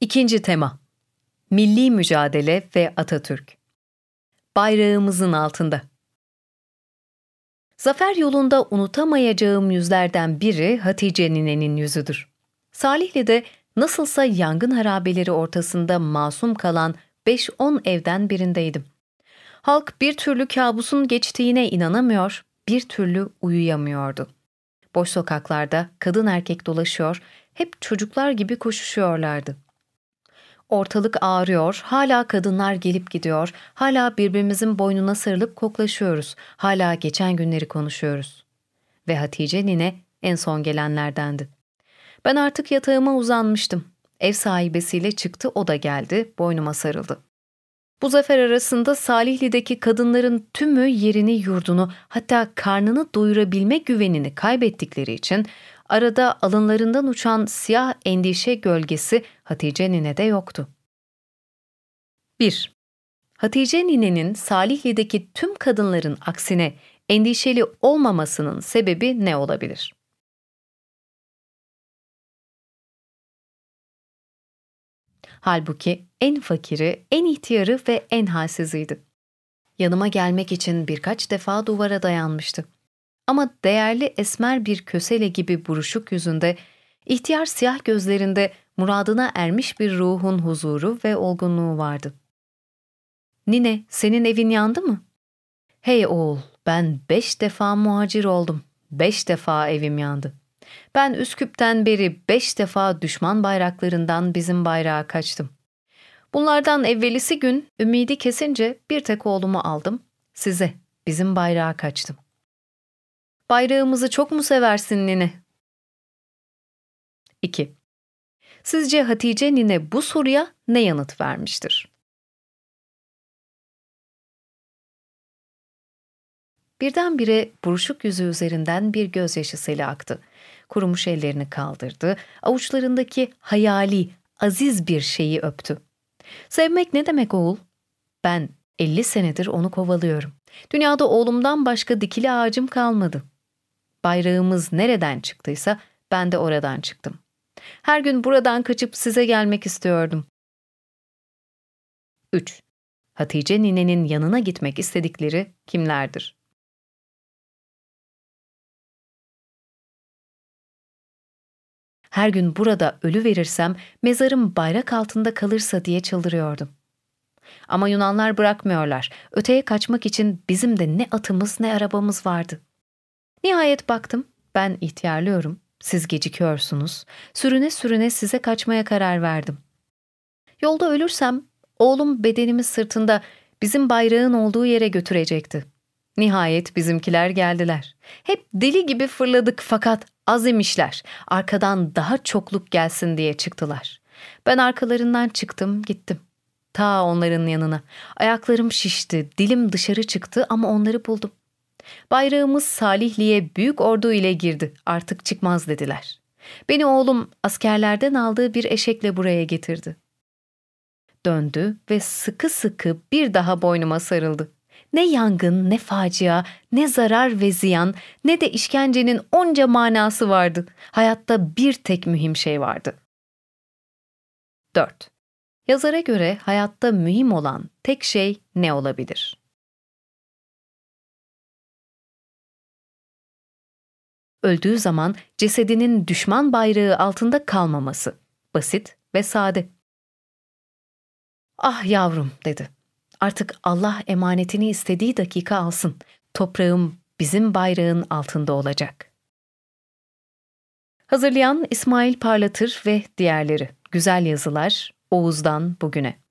İkinci tema Milli Mücadele ve Atatürk Bayrağımızın altında Zafer yolunda unutamayacağım yüzlerden biri Hatice Nine'nin yüzüdür. de nasılsa yangın harabeleri ortasında masum kalan 5-10 evden birindeydim. Halk bir türlü kabusun geçtiğine inanamıyor, bir türlü uyuyamıyordu. Boş sokaklarda kadın erkek dolaşıyor, hep çocuklar gibi koşuşuyorlardı.'' Ortalık ağrıyor, hala kadınlar gelip gidiyor, hala birbirimizin boynuna sarılıp koklaşıyoruz, hala geçen günleri konuşuyoruz. Ve Hatice nine en son gelenlerdendi. Ben artık yatağıma uzanmıştım. Ev sahibesiyle çıktı o da geldi, boynuma sarıldı. Bu zafer arasında Salihli'deki kadınların tümü yerini yurdunu hatta karnını doyurabilme güvenini kaybettikleri için Arada alınlarından uçan siyah endişe gölgesi Hatice Nine'de yoktu. 1. Hatice Nine'nin Salihli'deki tüm kadınların aksine endişeli olmamasının sebebi ne olabilir? Halbuki en fakiri, en ihtiyarı ve en halsiziydi. Yanıma gelmek için birkaç defa duvara dayanmıştı ama değerli esmer bir kösele gibi buruşuk yüzünde, ihtiyar siyah gözlerinde muradına ermiş bir ruhun huzuru ve olgunluğu vardı. Nine, senin evin yandı mı? Hey oğul, ben beş defa muhacir oldum. Beş defa evim yandı. Ben Üsküp'ten beri beş defa düşman bayraklarından bizim bayrağa kaçtım. Bunlardan evvelisi gün ümidi kesince bir tek oğlumu aldım. Size, bizim bayrağa kaçtım. Bayrağımızı çok mu seversin nene? 2. Sizce Hatice Nene bu soruya ne yanıt vermiştir? Birdenbire buruşuk yüzü üzerinden bir gözyaşısıyla aktı. Kurumuş ellerini kaldırdı, avuçlarındaki hayali, aziz bir şeyi öptü. Sevmek ne demek oğul? Ben 50 senedir onu kovalıyorum. Dünyada oğlumdan başka dikili ağacım kalmadı.'' bayrağımız nereden çıktıysa ben de oradan çıktım. Her gün buradan kaçıp size gelmek istiyordum. 3. Hatice ninenin yanına gitmek istedikleri kimlerdir? Her gün burada ölü verirsem mezarım bayrak altında kalırsa diye çıldırıyordum. Ama Yunanlar bırakmıyorlar. Öteye kaçmak için bizim de ne atımız ne arabamız vardı. Nihayet baktım, ben ihtiyarlıyorum, siz gecikiyorsunuz. Sürüne sürüne size kaçmaya karar verdim. Yolda ölürsem oğlum bedenimi sırtında bizim bayrağın olduğu yere götürecekti. Nihayet bizimkiler geldiler. Hep deli gibi fırladık fakat az imişler. Arkadan daha çokluk gelsin diye çıktılar. Ben arkalarından çıktım gittim. Ta onların yanına. Ayaklarım şişti, dilim dışarı çıktı ama onları buldum. Bayrağımız Salihli'ye büyük ordu ile girdi. Artık çıkmaz dediler. Beni oğlum askerlerden aldığı bir eşekle buraya getirdi. Döndü ve sıkı sıkı bir daha boynuma sarıldı. Ne yangın, ne facia, ne zarar ve ziyan, ne de işkencenin onca manası vardı. Hayatta bir tek mühim şey vardı. 4. Yazara göre hayatta mühim olan tek şey ne olabilir? öldüğü zaman cesedinin düşman bayrağı altında kalmaması. Basit ve sade. Ah yavrum dedi. Artık Allah emanetini istediği dakika alsın. Toprağım bizim bayrağın altında olacak. Hazırlayan İsmail Parlatır ve diğerleri. Güzel yazılar Oğuz'dan bugüne.